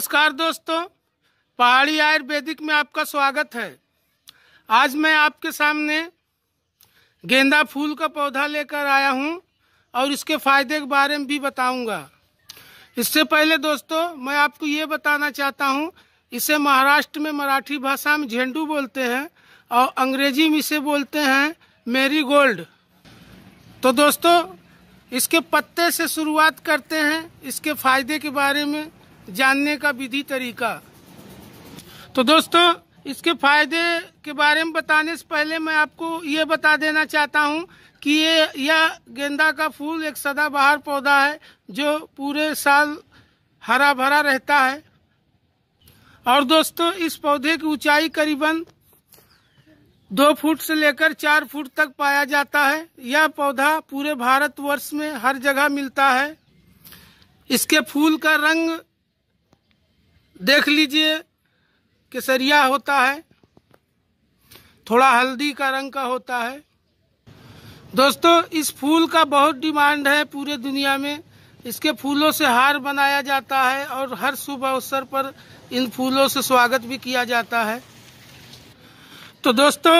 नमस्कार दोस्तों पहाड़ी आयुर्वेदिक में आपका स्वागत है आज मैं आपके सामने गेंदा फूल का पौधा लेकर आया हूं और इसके फायदे के बारे में भी बताऊंगा इससे पहले दोस्तों मैं आपको ये बताना चाहता हूं इसे महाराष्ट्र में मराठी भाषा में झेंडू बोलते हैं और अंग्रेजी में इसे बोलते हैं मेरी गोल्ड तो दोस्तों इसके पत्ते से शुरुआत करते हैं इसके फायदे के बारे में जानने का विधि तरीका तो दोस्तों इसके फायदे के बारे में बताने से पहले मैं आपको ये बता देना चाहता हूँ कि ये यह गेंदा का फूल एक सदाबहार पौधा है जो पूरे साल हरा भरा रहता है और दोस्तों इस पौधे की ऊंचाई करीबन दो फुट से लेकर चार फुट तक पाया जाता है यह पौधा पूरे भारतवर्ष में हर जगह मिलता है इसके फूल का रंग देख लीजिए केसरिया होता है थोड़ा हल्दी का रंग का होता है दोस्तों इस फूल का बहुत डिमांड है पूरे दुनिया में इसके फूलों से हार बनाया जाता है और हर शुभ अवसर पर इन फूलों से स्वागत भी किया जाता है तो दोस्तों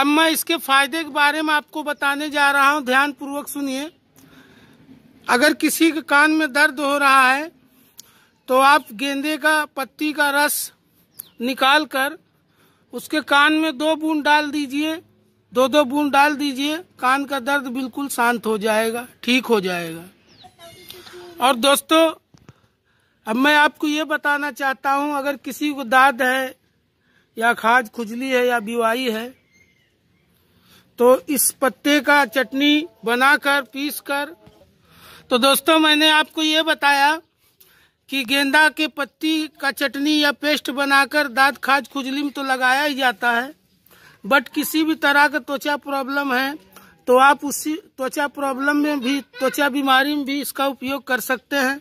अब मैं इसके फायदे के बारे में आपको बताने जा रहा हूँ ध्यानपूर्वक सुनिए अगर किसी के कान में दर्द हो रहा है तो आप गेंदे का पत्ती का रस निकाल कर उसके कान में दो बूंद डाल दीजिए दो दो बूंद डाल दीजिए कान का दर्द बिल्कुल शांत हो जाएगा ठीक हो जाएगा और दोस्तों अब मैं आपको ये बताना चाहता हूँ अगर किसी को दाद है या खाज खुजली है या बीवाई है तो इस पत्ते का चटनी बनाकर पीस कर तो दोस्तों मैंने आपको ये बताया कि गेंदा के पत्ती का चटनी या पेस्ट बनाकर दाँत खाज खुजली में तो लगाया ही जाता है बट किसी भी तरह का त्वचा प्रॉब्लम है तो आप उसी त्वचा प्रॉब्लम में भी त्वचा बीमारी में भी इसका उपयोग कर सकते हैं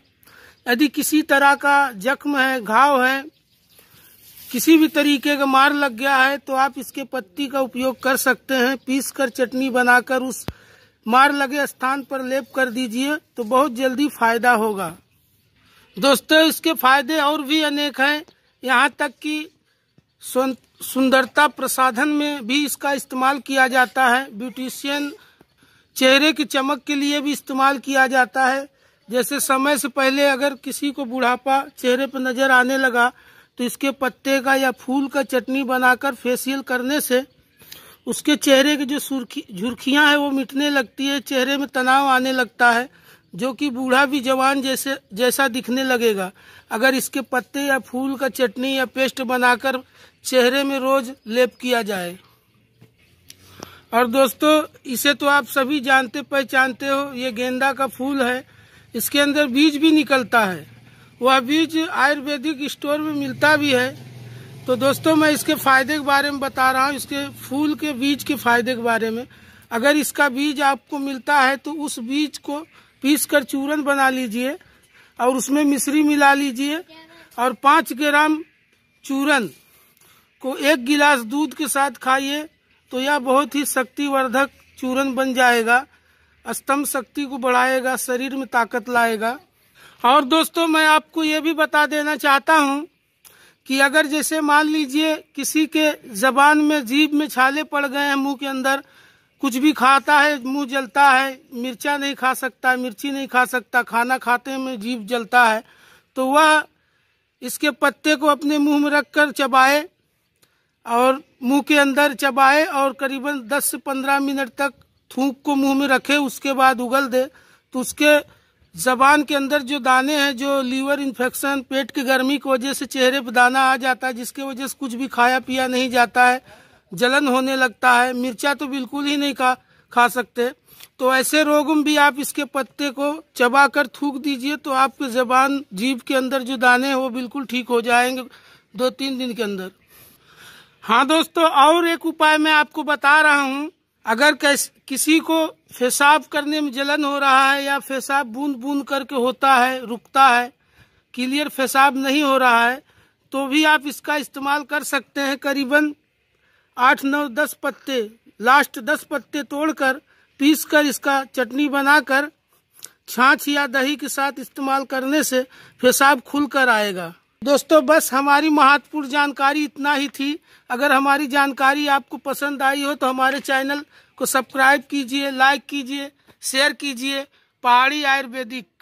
यदि किसी तरह का जख्म है घाव है किसी भी तरीके का मार लग गया है तो आप इसके पत्ती का उपयोग कर सकते हैं पीस कर चटनी बनाकर उस मार लगे स्थान पर लेप कर दीजिए तो बहुत जल्दी फायदा होगा दोस्तों इसके फायदे और भी अनेक हैं यहाँ तक कि सुंदरता प्रसाधन में भी इसका इस्तेमाल किया जाता है ब्यूटिशियन चेहरे की चमक के लिए भी इस्तेमाल किया जाता है जैसे समय से पहले अगर किसी को बुढ़ापा चेहरे पर नजर आने लगा तो इसके पत्ते का या फूल का चटनी बनाकर फेसियल करने से उसके चेहरे की जो सुर्खी झुरखियाँ हैं वो मिटने लगती है चेहरे में तनाव आने लगता है जो कि बूढ़ा भी जवान जैसे जैसा दिखने लगेगा अगर इसके पत्ते या फूल का चटनी या पेस्ट बनाकर चेहरे में रोज लेप किया जाए और दोस्तों इसे तो आप सभी जानते पहचानते हो ये गेंदा का फूल है इसके अंदर बीज भी निकलता है वह बीज आयुर्वेदिक स्टोर में मिलता भी है तो दोस्तों मैं इसके फायदे के बारे में बता रहा हूँ इसके फूल के बीज के फायदे के बारे में अगर इसका बीज आपको मिलता है तो उस बीज को पीस कर चूरन बना लीजिए और उसमें मिश्री मिला लीजिए और पाँच ग्राम चूरन को एक गिलास दूध के साथ खाइए तो यह बहुत ही शक्तिवर्धक चूरन बन जाएगा अस्तम शक्ति को बढ़ाएगा शरीर में ताकत लाएगा और दोस्तों मैं आपको ये भी बता देना चाहता हूँ कि अगर जैसे मान लीजिए किसी के जबान में जीभ में छाले पड़ गए हैं मुंह के अंदर कुछ भी खाता है मुंह जलता है मिर्चा नहीं खा सकता मिर्ची नहीं खा सकता खाना खाते में जीव जलता है तो वह इसके पत्ते को अपने मुंह में रखकर चबाए और मुंह के अंदर चबाए और करीबन 10 से 15 मिनट तक थूक को मुंह में रखे उसके बाद उगल दे तो उसके जबान के अंदर जो दाने हैं जो लीवर इन्फेक्शन पेट की गर्मी की वजह से चेहरे पर दाना आ जाता है जिसके वजह से कुछ भी खाया पिया नहीं जाता है जलन होने लगता है मिर्चा तो बिल्कुल ही नहीं खा खा सकते तो ऐसे रोग में भी आप इसके पत्ते को चबा कर थूक दीजिए तो आपके जबान जीभ के अंदर जो दाने हैं वो बिल्कुल ठीक हो जाएंगे दो तीन दिन के अंदर हाँ दोस्तों और एक उपाय मैं आपको बता रहा हूँ अगर किसी को पेशाब करने में जलन हो रहा है या पेशाब बूंद बूंद करके होता है रुकता है क्लियर पेशाब नहीं हो रहा है तो भी आप इसका इस्तेमाल कर सकते हैं करीबन आठ नौ दस पत्ते लास्ट दस पत्ते तोड़कर पीसकर इसका चटनी बनाकर छाछ या दही के साथ इस्तेमाल करने से पेशाब खुल कर आएगा दोस्तों बस हमारी महत्वपूर्ण जानकारी इतना ही थी अगर हमारी जानकारी आपको पसंद आई हो तो हमारे चैनल को सब्सक्राइब कीजिए लाइक कीजिए शेयर कीजिए पहाड़ी आयुर्वेदिक